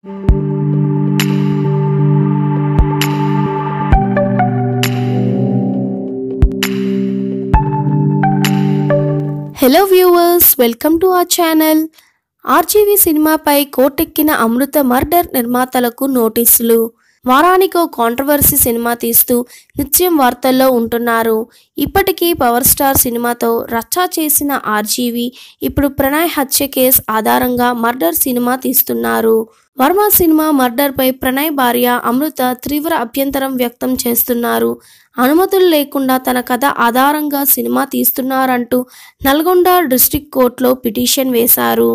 hello viewers welcome to our channel RGV సినిమాపై కోటెక్కిన అమృత murder నిర్మాతలకు నోటీసులు వారానికో కాంట్రవర్సీ సినిమా తీస్తూ నిత్యం వార్తల్లో ఉంటున్నారు ఇప్పటికీ పవర్ స్టార్ సినిమాతో రచ్చా చేసిన ఆర్జీవి ఇప్పుడు ప్రణయ్ హత్య కేసు ఆధారంగా మర్డర్ సినిమా తీస్తున్నారు వర్మ సినిమా మర్డర్పై ప్రణయ్ భార్య అమృత తీవ్ర అభ్యంతరం వ్యక్తం చేస్తున్నారు అనుమతులు లేకుండా తన కథ ఆధారంగా సినిమా తీస్తున్నారంటూ నల్గొండ డిస్టిక్ కోర్టులో పిటిషన్ వేశారు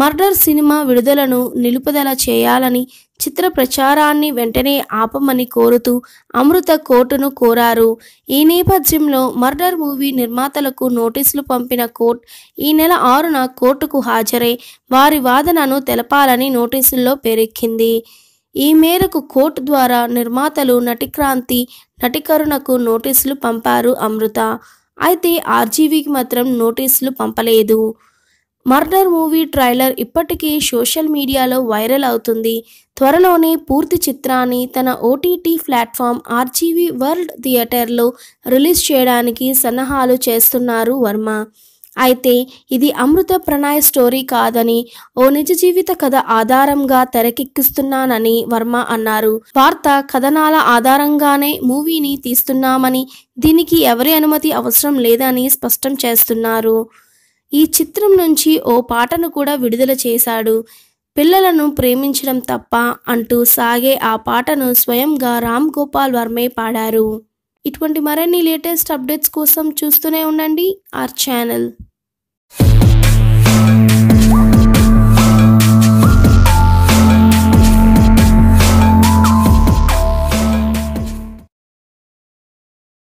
మర్డర్ సినిమా విడుదలను నిలుపుదల చేయాలని చిత్ర ప్రచారాన్ని వెంటనే ఆపమని కోరుతూ అమృత కోర్టును కోరారు ఈ నేపథ్యంలో మర్డర్ మూవీ నిర్మాతలకు నోటీసులు పంపిన కోర్టు ఈ నెల ఆరున కోర్టుకు హాజరై వారి వాదనను తెలపాలని నోటీసుల్లో పేరెక్కింది ఈ మేరకు కోర్టు ద్వారా నిర్మాతలు నటిక్రాంతి నటికరుణకు నోటీసులు పంపారు అమృత అయితే ఆర్జీవీకి మాత్రం నోటీసులు పంపలేదు మర్డర్ మూవీ ట్రైలర్ ఇప్పటికీ సోషల్ మీడియాలో వైరల్ అవుతుంది త్వరలోనే పూర్తి చిత్రాన్ని తన ఓటీటీ ప్లాట్ఫామ్ ఆర్జీవీ వరల్డ్ థియేటర్లో రిలీజ్ చేయడానికి సన్నాహాలు చేస్తున్నారు వర్మ అయితే ఇది అమృత ప్రణయ్ స్టోరీ కాదని ఓ నిజ జీవిత కథ ఆధారంగా తెరకెక్కిస్తున్నానని వర్మ అన్నారు వార్త కథనాల ఆధారంగానే మూవీని తీస్తున్నామని దీనికి ఎవరి అనుమతి అవసరం లేదని స్పష్టం చేస్తున్నారు ఈ చిత్రం నుంచి ఓ పాటను కూడా విడుదల చేశాడు పిల్లలను ప్రేమించడం తప్ప అంటూ సాగే ఆ పాటను స్వయంగా రామ్ గోపాల్ వర్మే పాడారు ఇటువంటి మరిన్ని లేటెస్ట్ అప్డేట్స్ కోసం చూస్తూనే ఉండండి ఆర్ ఛానల్